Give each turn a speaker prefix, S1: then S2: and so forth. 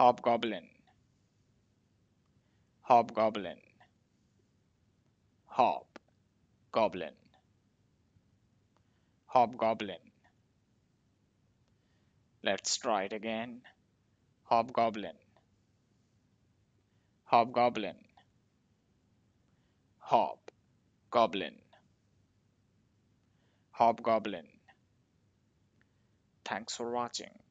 S1: hobgoblin hobgoblin hob goblin hobgoblin
S2: let's try it again
S1: hobgoblin hobgoblin hob goblin hobgoblin thanks for watching